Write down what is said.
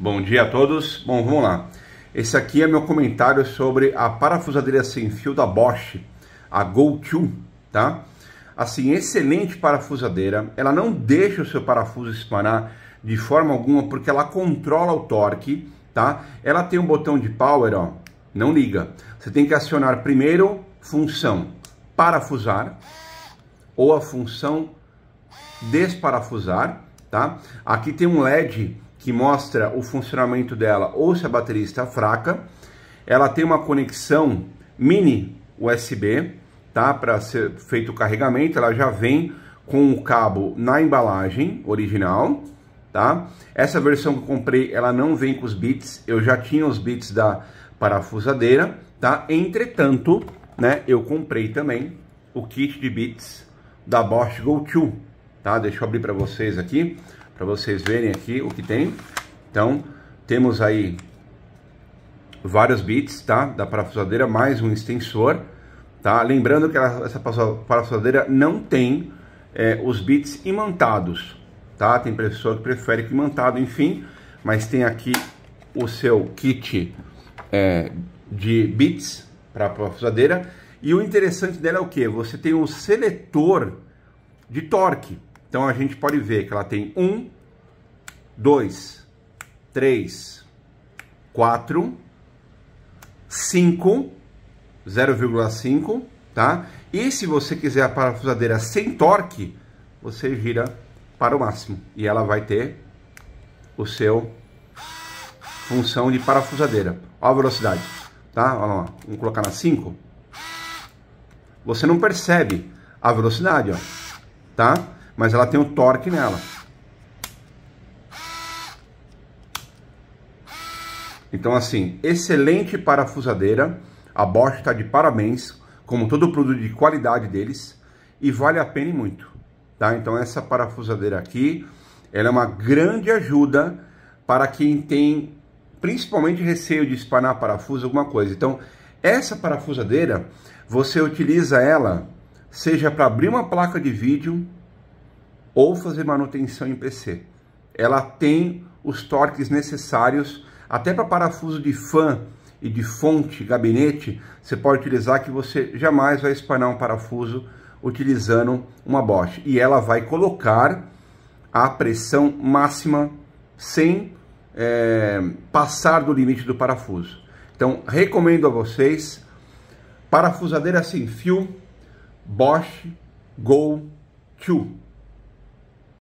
Bom dia a todos. Bom, vamos lá. Esse aqui é meu comentário sobre a parafusadeira sem fio da Bosch, a Go2, tá? Assim, excelente parafusadeira. Ela não deixa o seu parafuso espanar de forma alguma porque ela controla o torque, tá? Ela tem um botão de power, ó, não liga. Você tem que acionar primeiro função parafusar ou a função desparafusar, tá? Aqui tem um LED que mostra o funcionamento dela ou se a bateria está fraca. Ela tem uma conexão mini USB, tá? Para ser feito o carregamento, ela já vem com o cabo na embalagem original, tá? Essa versão que eu comprei, ela não vem com os bits, eu já tinha os bits da parafusadeira, tá? Entretanto, né, eu comprei também o kit de bits da Bosch Go 2, tá? Deixa eu abrir para vocês aqui para vocês verem aqui o que tem. Então, temos aí vários bits, tá? Da parafusadeira, mais um extensor, tá? Lembrando que ela, essa parafusadeira não tem é, os bits imantados, tá? Tem pessoa que prefere que imantado, enfim, mas tem aqui o seu kit é, de bits para a parafusadeira. E o interessante dela é o que? Você tem o um seletor de torque, então a gente pode ver que ela tem um, dois, três, quatro, cinco, 0,5, tá? E se você quiser a parafusadeira sem torque, você gira para o máximo e ela vai ter o seu função de parafusadeira. Olha a velocidade, tá? Olha lá, vamos colocar na 5. Você não percebe a velocidade, ó, tá? mas ela tem o torque nela. Então, assim, excelente parafusadeira. A Bosch está de parabéns, como todo produto de qualidade deles, e vale a pena e muito. Tá? Então, essa parafusadeira aqui, ela é uma grande ajuda para quem tem, principalmente, receio de espanar parafuso, alguma coisa. Então, essa parafusadeira, você utiliza ela, seja para abrir uma placa de vídeo, ou fazer manutenção em PC. Ela tem os torques necessários até para parafuso de fã e de fonte, gabinete, você pode utilizar que você jamais vai espanar um parafuso utilizando uma Bosch. E ela vai colocar a pressão máxima sem é, passar do limite do parafuso. Então, recomendo a vocês, parafusadeira sem fio, Bosch Go 2.